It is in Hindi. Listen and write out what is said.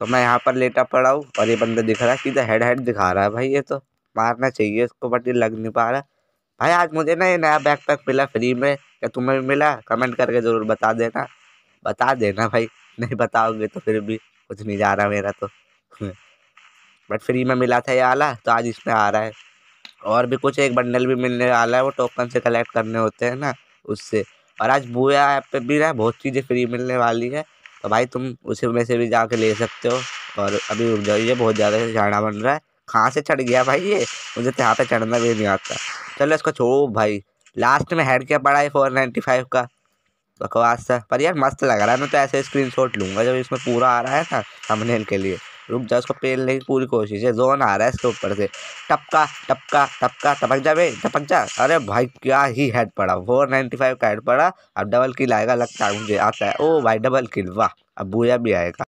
तो मैं यहाँ पर लेटा पड़ा हूँ और ये बंदा दिख रहा है कि हेड हेड दिखा रहा है भाई ये तो मारना चाहिए इसको बट ये लग नहीं पा रहा भाई आज मुझे ना ये नया बैक पैक मिला फ्री में क्या तुम्हें भी मिला कमेंट करके ज़रूर बता देना बता देना भाई नहीं बताओगे तो फिर भी कुछ नहीं जा रहा मेरा तो बट फ्री में मिला था ये आला तो आज इसमें आ रहा है और भी कुछ एक बंडल भी मिलने वाला है वो टोकन से कलेक्ट करने होते हैं ना उससे और आज बूया ऐप पे भी ना बहुत चीज़ें फ्री मिलने वाली है तो भाई तुम उसी में से भी जाके ले सकते हो और अभी उठ जाइए बहुत ज़्यादा झाड़ा बन रहा है कहाँ से चढ़ गया भाई ये मुझे तो यहाँ पर चढ़ना भी नहीं आता चलो इसको छोड़ो भाई लास्ट में हेड क्या पड़ा है फोर नाइन्टी फाइव का बकवास था पर यार मस्त लग रहा है मैं तो ऐसे स्क्रीन शॉट लूँगा जब इसमें पूरा आ रहा है ना थंबनेल के लिए रुक जा उसको पेलने की पूरी कोशिश है जोन आ रहा है इसके ऊपर से टपका टपका टपका टपक जा भाई टपक जा अरे भाई क्या ही हेड पड़ा फोर नाइन्टी फाइव का हेड पड़ा अब डबल किल आएगा लगता है मुझे आता है ओ भाई डबल किल वाह अब बूया भी आएगा